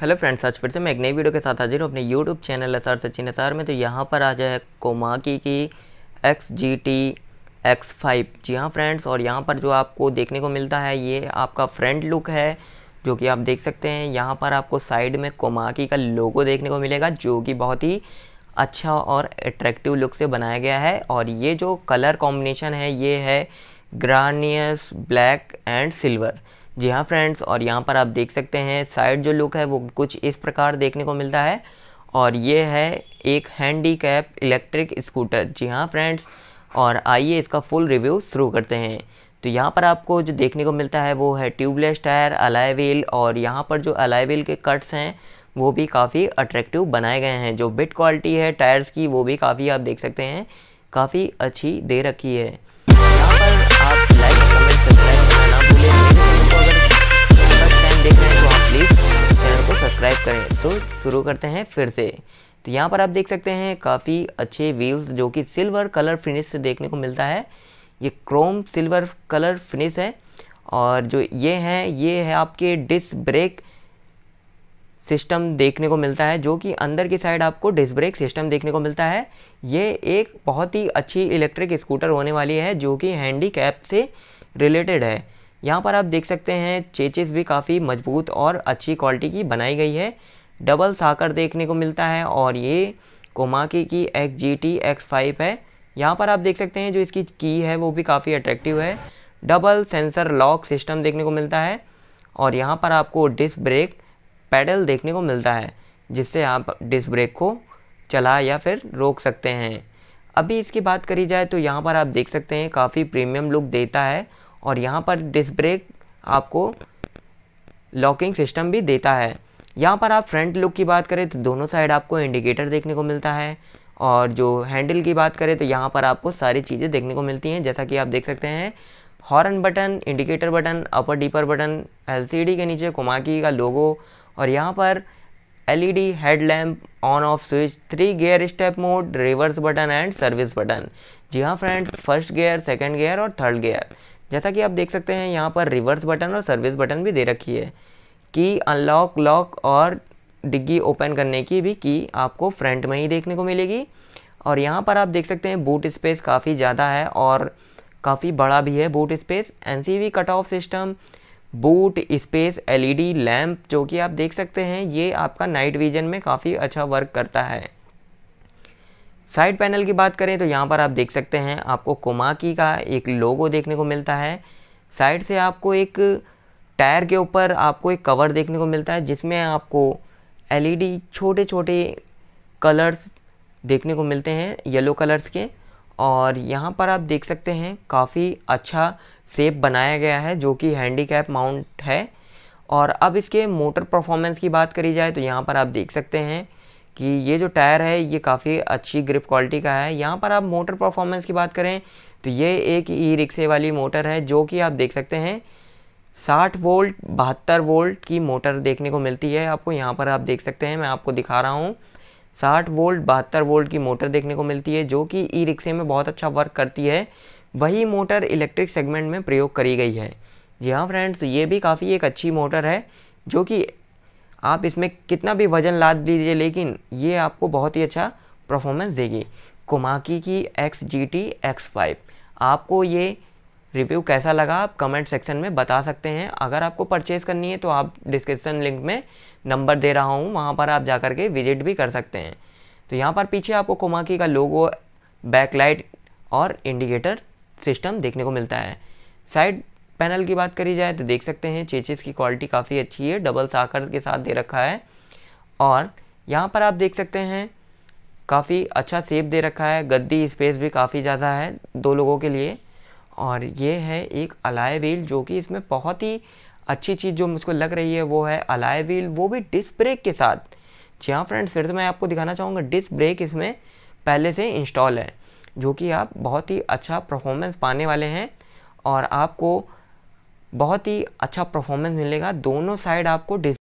hello friends आज फिर से मैं एक नई वीडियो के साथ हाजिर हूँ अपने YouTube channel S R Sachin S में तो यहाँ पर आ जाए कोमाकी की X G T X five जी हाँ फ्रेंड्स और यहाँ पर जो आपको देखने को मिलता है ये आपका फ्रंट लुक है जो कि आप देख सकते हैं यहाँ पर आपको साइड में कोमाकी का लोगो देखने को मिलेगा जो कि बहुत ही अच्छा और अट्रैक्टिव लुक से बनाया गया है और ये जो कलर कॉम्बिनेशन है ये है ग्रानियस ब्लैक एंड सिल्वर जी हाँ फ्रेंड्स और यहाँ पर आप देख सकते हैं साइड जो लुक है वो कुछ इस प्रकार देखने को मिलता है और ये है एक हैंडी कैप इलेक्ट्रिक स्कूटर जी हाँ फ्रेंड्स और आइए इसका फुल रिव्यू शुरू करते हैं तो यहाँ पर आपको जो देखने को मिलता है वो है ट्यूबलेस टायर अलाय व्हील और यहाँ पर जो अलाय व्हील के कट्स हैं वो भी काफ़ी अट्रैक्टिव बनाए गए हैं जो बिट क्वालिटी है टायर्स की वो भी काफ़ी आप देख सकते हैं काफ़ी अच्छी दे रखी है शुरू करते हैं फिर से तो यहाँ पर आप देख सकते हैं काफ़ी अच्छे व्हील्स जो कि सिल्वर कलर फिनिश से देखने को मिलता है ये क्रोम सिल्वर कलर फिनिश है और जो ये हैं ये है आपके डिस्क ब्रेक सिस्टम देखने को मिलता है जो कि अंदर की साइड आपको डिस्क ब्रेक सिस्टम देखने को मिलता है ये एक बहुत ही अच्छी इलेक्ट्रिक स्कूटर होने वाली है जो कि हैंडी कैप से रिलेटेड है यहाँ पर आप देख सकते हैं चेचेस भी काफ़ी मजबूत और अच्छी क्वालिटी की बनाई गई है डबल साकर देखने को मिलता है और ये कोमाकी की X G T X five है यहाँ पर आप देख सकते हैं जो इसकी की है वो भी काफ़ी अट्रैक्टिव है डबल सेंसर लॉक सिस्टम देखने को मिलता है और यहाँ पर आपको डिस्क ब्रेक पैडल देखने को मिलता है जिससे आप डिस्क ब्रेक को चला या फिर रोक सकते हैं अभी इसकी बात करी जाए तो यहाँ पर आप देख सकते हैं काफ़ी प्रीमियम लुक देता है और यहाँ पर डिस्क ब्रेक आपको लॉकिंग सिस्टम भी देता है यहाँ पर आप फ्रंट लुक की बात करें तो दोनों साइड आपको इंडिकेटर देखने को मिलता है और जो हैंडल की बात करें तो यहाँ पर आपको सारी चीज़ें देखने को मिलती हैं जैसा कि आप देख सकते हैं horn button indicator button upper dipper button LCD के नीचे कुमाकी का लोगो और यहाँ पर LED headlamp on off switch three gear step mode reverse button and service button जी हाँ friends first gear second gear और थर्ड गियर जैसा कि आप देख सकते हैं यहाँ पर रिवर्स बटन और सर्विस बटन भी दे रखी है की अनलॉक लॉक और डिग्गी ओपन करने की भी की आपको फ्रंट में ही देखने को मिलेगी और यहाँ पर आप देख सकते हैं बूट स्पेस काफ़ी ज़्यादा है और काफ़ी बड़ा भी है boot space N C cut off system boot space LED lamp जो कि आप देख सकते हैं ये आपका नाइट विजन में काफ़ी अच्छा वर्क करता है साइड पैनल की बात करें तो यहाँ पर आप देख सकते हैं आपको कोमाकी का एक लोगो देखने को मिलता है साइड से आपको एक टायर के ऊपर आपको एक कवर देखने को मिलता है जिसमें आपको एलईडी e छोटे छोटे कलर्स देखने को मिलते हैं येलो कलर्स के और यहाँ पर आप देख सकते हैं काफ़ी अच्छा सेप बनाया गया है जो कि हैंडी माउंट है और अब इसके मोटर परफॉर्मेंस की बात करी जाए तो यहाँ पर आप देख सकते हैं कि ये जो टायर है ये काफ़ी अच्छी ग्रिप क्वालिटी का है यहाँ पर आप मोटर परफॉर्मेंस की बात करें तो ये एक ई रिक्शे वाली मोटर है जो कि आप देख सकते हैं साठ वोल्ट बहत्तर वोल्ट की मोटर देखने को मिलती है आपको यहाँ पर आप देख सकते हैं मैं आपको दिखा रहा हूँ साठ वोल्ट बहत्तर वोल्ट की मोटर देखने को मिलती है जो कि ई रिक्शे में बहुत अच्छा वर्क करती है वही मोटर इलेक्ट्रिक सेगमेंट में प्रयोग करी गई है जी हाँ फ्रेंड्स ये भी काफ़ी एक अच्छी मोटर है जो कि आप इसमें कितना भी वजन लाद दीजिए लेकिन ये आपको बहुत ही अच्छा परफॉर्मेंस देगी कुमाकी की X G T X five आपको ये रिव्यू कैसा लगा आप कमेंट सेक्शन में बता सकते हैं अगर आपको परचेज़ करनी है तो आप डिस्क्रिप्सन लिंक में नंबर दे रहा हूँ वहाँ पर आप जा कर के विजिट भी कर सकते हैं तो यहाँ पर पीछे आपको कोमाकी का लोगो बैकलाइट और इंडिकेटर सिस्टम देखने को मिलता है साइड पैनल की बात करी जाए तो देख सकते हैं चेचिस की क्वालिटी काफ़ी अच्छी है डबल साकर के साथ दे रखा है और यहाँ पर आप देख सकते हैं काफ़ी अच्छा सेप दे रखा है गद्दी स्पेस भी काफ़ी ज़्यादा है दो लोगों के लिए और ये है एक अलाय व्हील जो कि इसमें बहुत ही अच्छी चीज़ जो मुझको लग रही है वो है अलाय व्हील वो भी डिस्क ब्रेक के साथ जी हाँ फ्रेंड्स फिर तो मैं आपको दिखाना चाहूँगा डिस्क ब्रेक इसमें पहले से इंस्टॉल है जो कि आप बहुत ही अच्छा परफॉर्मेंस पाने वाले हैं और आपको बहुत ही अच्छा परफॉर्मेंस मिलेगा दोनों साइड आपको डिस्क